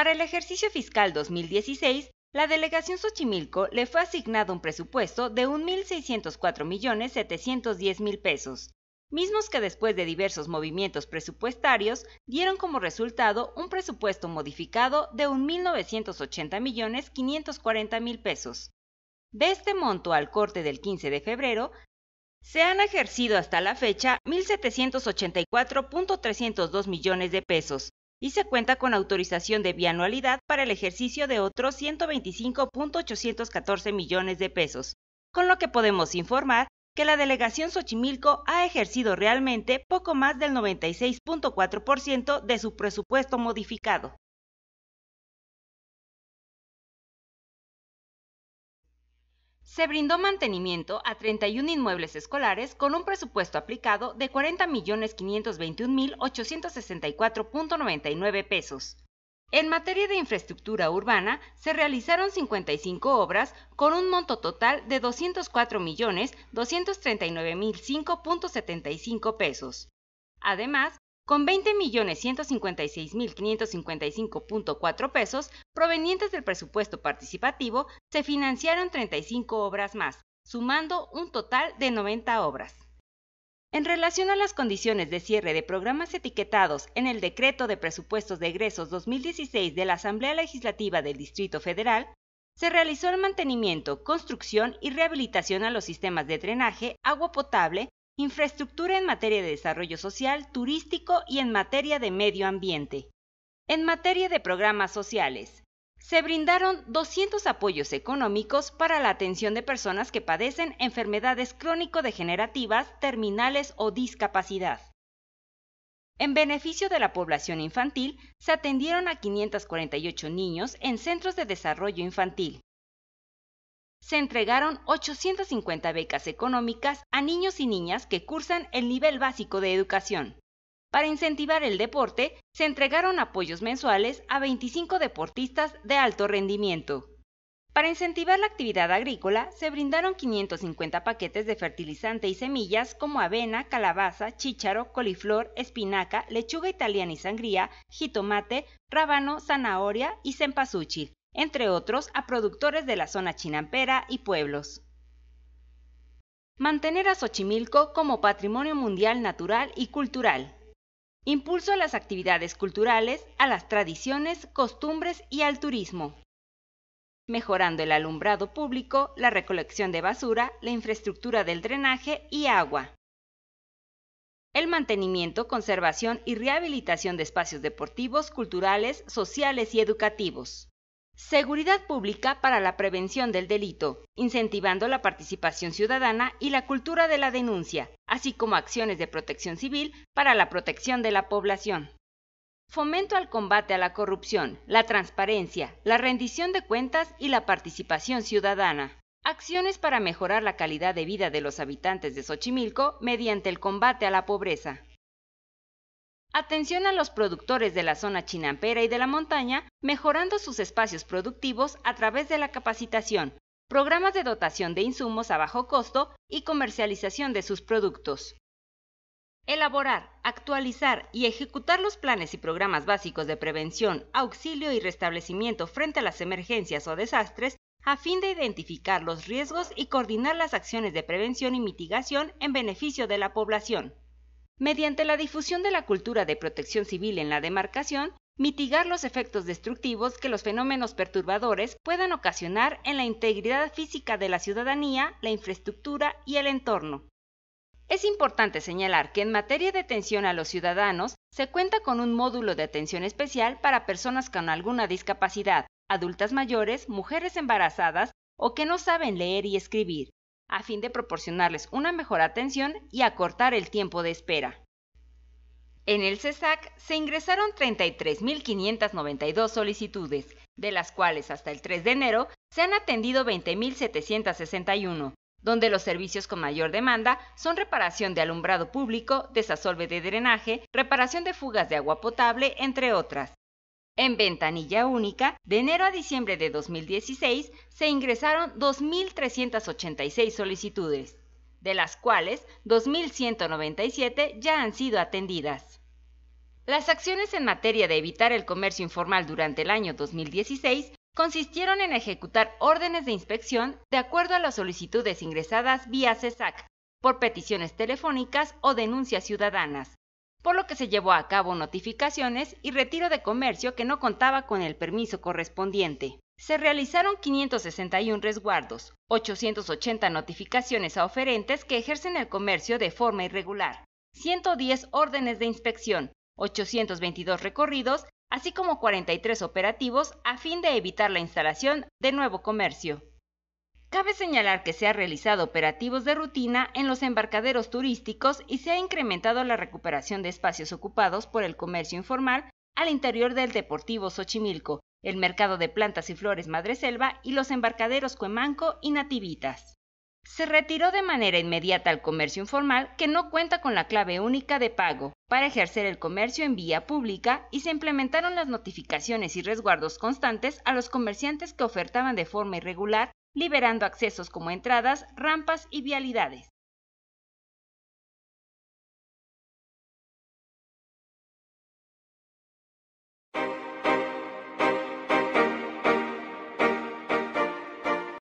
Para el ejercicio fiscal 2016, la delegación Xochimilco le fue asignado un presupuesto de 1.604.710.000 pesos, mismos que después de diversos movimientos presupuestarios dieron como resultado un presupuesto modificado de 1.980.540.000 pesos. De este monto al corte del 15 de febrero, se han ejercido hasta la fecha 1.784.302 millones de pesos, y se cuenta con autorización de bianualidad para el ejercicio de otros 125.814 millones de pesos, con lo que podemos informar que la delegación Xochimilco ha ejercido realmente poco más del 96.4% de su presupuesto modificado. se brindó mantenimiento a 31 inmuebles escolares con un presupuesto aplicado de 40.521.864.99 pesos. En materia de infraestructura urbana, se realizaron 55 obras con un monto total de 204.239.005.75 pesos. Además, con 20.156.555.4 pesos provenientes del presupuesto participativo, se financiaron 35 obras más, sumando un total de 90 obras. En relación a las condiciones de cierre de programas etiquetados en el Decreto de Presupuestos de Egresos 2016 de la Asamblea Legislativa del Distrito Federal, se realizó el mantenimiento, construcción y rehabilitación a los sistemas de drenaje, agua potable, infraestructura en materia de desarrollo social, turístico y en materia de medio ambiente. En materia de programas sociales, se brindaron 200 apoyos económicos para la atención de personas que padecen enfermedades crónico-degenerativas, terminales o discapacidad. En beneficio de la población infantil, se atendieron a 548 niños en centros de desarrollo infantil se entregaron 850 becas económicas a niños y niñas que cursan el nivel básico de educación. Para incentivar el deporte, se entregaron apoyos mensuales a 25 deportistas de alto rendimiento. Para incentivar la actividad agrícola, se brindaron 550 paquetes de fertilizante y semillas como avena, calabaza, chícharo, coliflor, espinaca, lechuga italiana y sangría, jitomate, rábano, zanahoria y cempasúchil, entre otros a productores de la zona chinampera y pueblos. Mantener a Xochimilco como patrimonio mundial natural y cultural. Impulso a las actividades culturales, a las tradiciones, costumbres y al turismo. Mejorando el alumbrado público, la recolección de basura, la infraestructura del drenaje y agua. El mantenimiento, conservación y rehabilitación de espacios deportivos, culturales, sociales y educativos. Seguridad pública para la prevención del delito, incentivando la participación ciudadana y la cultura de la denuncia, así como acciones de protección civil para la protección de la población. Fomento al combate a la corrupción, la transparencia, la rendición de cuentas y la participación ciudadana. Acciones para mejorar la calidad de vida de los habitantes de Xochimilco mediante el combate a la pobreza. Atención a los productores de la zona chinampera y de la montaña, mejorando sus espacios productivos a través de la capacitación, programas de dotación de insumos a bajo costo y comercialización de sus productos. Elaborar, actualizar y ejecutar los planes y programas básicos de prevención, auxilio y restablecimiento frente a las emergencias o desastres a fin de identificar los riesgos y coordinar las acciones de prevención y mitigación en beneficio de la población mediante la difusión de la cultura de protección civil en la demarcación, mitigar los efectos destructivos que los fenómenos perturbadores puedan ocasionar en la integridad física de la ciudadanía, la infraestructura y el entorno. Es importante señalar que en materia de atención a los ciudadanos se cuenta con un módulo de atención especial para personas con alguna discapacidad, adultas mayores, mujeres embarazadas o que no saben leer y escribir, a fin de proporcionarles una mejor atención y acortar el tiempo de espera. En el CESAC se ingresaron 33.592 solicitudes, de las cuales hasta el 3 de enero se han atendido 20.761, donde los servicios con mayor demanda son reparación de alumbrado público, desasolve de drenaje, reparación de fugas de agua potable, entre otras. En ventanilla única, de enero a diciembre de 2016 se ingresaron 2.386 solicitudes, de las cuales 2.197 ya han sido atendidas. Las acciones en materia de evitar el comercio informal durante el año 2016 consistieron en ejecutar órdenes de inspección de acuerdo a las solicitudes ingresadas vía CESAC, e por peticiones telefónicas o denuncias ciudadanas, por lo que se llevó a cabo notificaciones y retiro de comercio que no contaba con el permiso correspondiente. Se realizaron 561 resguardos, 880 notificaciones a oferentes que ejercen el comercio de forma irregular, 110 órdenes de inspección, 822 recorridos, así como 43 operativos a fin de evitar la instalación de nuevo comercio. Cabe señalar que se han realizado operativos de rutina en los embarcaderos turísticos y se ha incrementado la recuperación de espacios ocupados por el comercio informal al interior del Deportivo Xochimilco, el mercado de plantas y flores Madreselva y los embarcaderos Cuemanco y Nativitas. Se retiró de manera inmediata al comercio informal que no cuenta con la clave única de pago para ejercer el comercio en vía pública y se implementaron las notificaciones y resguardos constantes a los comerciantes que ofertaban de forma irregular liberando accesos como entradas, rampas y vialidades.